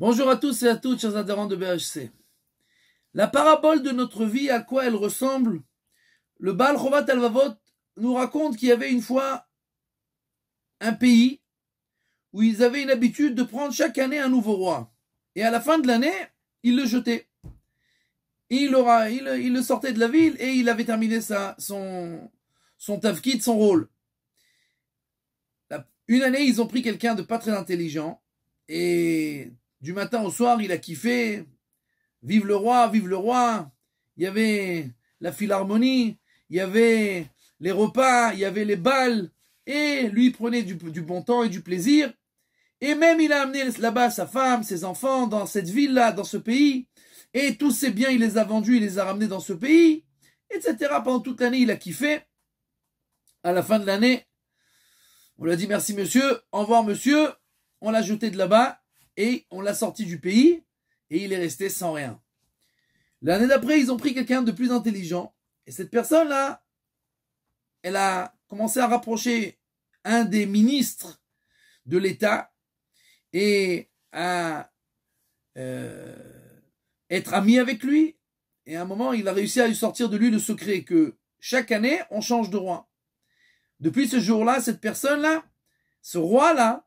Bonjour à tous et à toutes, chers adhérents de BHC. La parabole de notre vie, à quoi elle ressemble Le Baal Chovat Alvavot nous raconte qu'il y avait une fois un pays où ils avaient une habitude de prendre chaque année un nouveau roi. Et à la fin de l'année, ils le jetaient. Il, aura, il, le sortait de la ville et il avait terminé sa, son, son tafkid, son rôle. une année, ils ont pris quelqu'un de pas très intelligent et du matin au soir, il a kiffé. Vive le roi, vive le roi. Il y avait la philharmonie, il y avait les repas, il y avait les balles. Et lui prenait du, du bon temps et du plaisir. Et même il a amené là-bas sa femme, ses enfants, dans cette ville-là, dans ce pays. Et tous ses biens, il les a vendus, il les a ramenés dans ce pays, etc. Pendant toute l'année, il a kiffé. À la fin de l'année, on lui a dit merci monsieur, au revoir monsieur. On l'a jeté de là-bas et on l'a sorti du pays et il est resté sans rien. L'année d'après, ils ont pris quelqu'un de plus intelligent et cette personne-là, elle a commencé à rapprocher un des ministres de l'État et à euh, être ami avec lui. Et à un moment, il a réussi à lui sortir de lui le secret que chaque année, on change de roi. Depuis ce jour-là, cette personne-là, ce roi-là,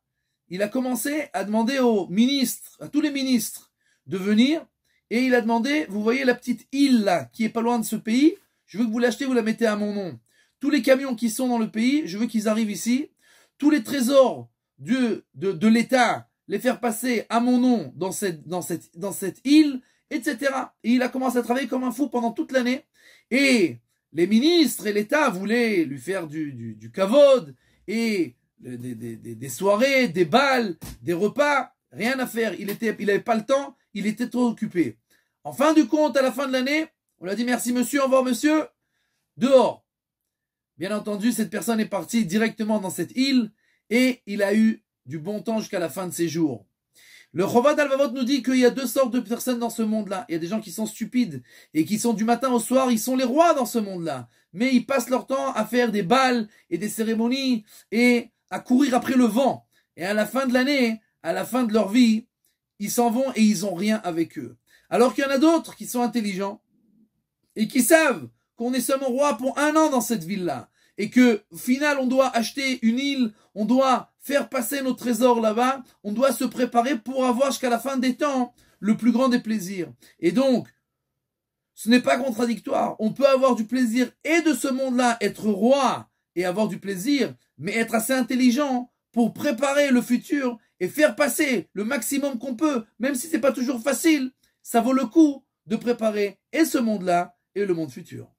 il a commencé à demander aux ministres, à tous les ministres, de venir. Et il a demandé, vous voyez la petite île là, qui est pas loin de ce pays, je veux que vous l'achetez, vous la mettez à mon nom. Tous les camions qui sont dans le pays, je veux qu'ils arrivent ici. Tous les trésors de, l'État, les faire passer à mon nom dans cette, dans cette, île, etc. Et il a commencé à travailler comme un fou pendant toute l'année. Et les ministres et l'État voulaient lui faire du, du, du cavode et des, des, des, soirées, des balles, des repas, rien à faire. Il était il pas le temps, il était trop occupé. En fin du compte, à la fin de l'année, on lui a dit merci monsieur, au revoir monsieur, dehors. Bien entendu, cette personne est partie directement dans cette île et il a eu du bon temps jusqu'à la fin de ses jours. Le Chovat Alvavot nous dit qu'il y a deux sortes de personnes dans ce monde-là. Il y a des gens qui sont stupides et qui sont du matin au soir, ils sont les rois dans ce monde-là. Mais ils passent leur temps à faire des balles et des cérémonies et à courir après le vent. Et à la fin de l'année, à la fin de leur vie, ils s'en vont et ils ont rien avec eux. Alors qu'il y en a d'autres qui sont intelligents et qui savent qu'on est seulement roi pour un an dans cette ville-là et que final on doit acheter une île, on doit faire passer nos trésors là-bas, on doit se préparer pour avoir jusqu'à la fin des temps le plus grand des plaisirs. Et donc, ce n'est pas contradictoire. On peut avoir du plaisir et de ce monde-là, être roi et avoir du plaisir, mais être assez intelligent pour préparer le futur et faire passer le maximum qu'on peut, même si ce n'est pas toujours facile. Ça vaut le coup de préparer et ce monde-là et le monde futur.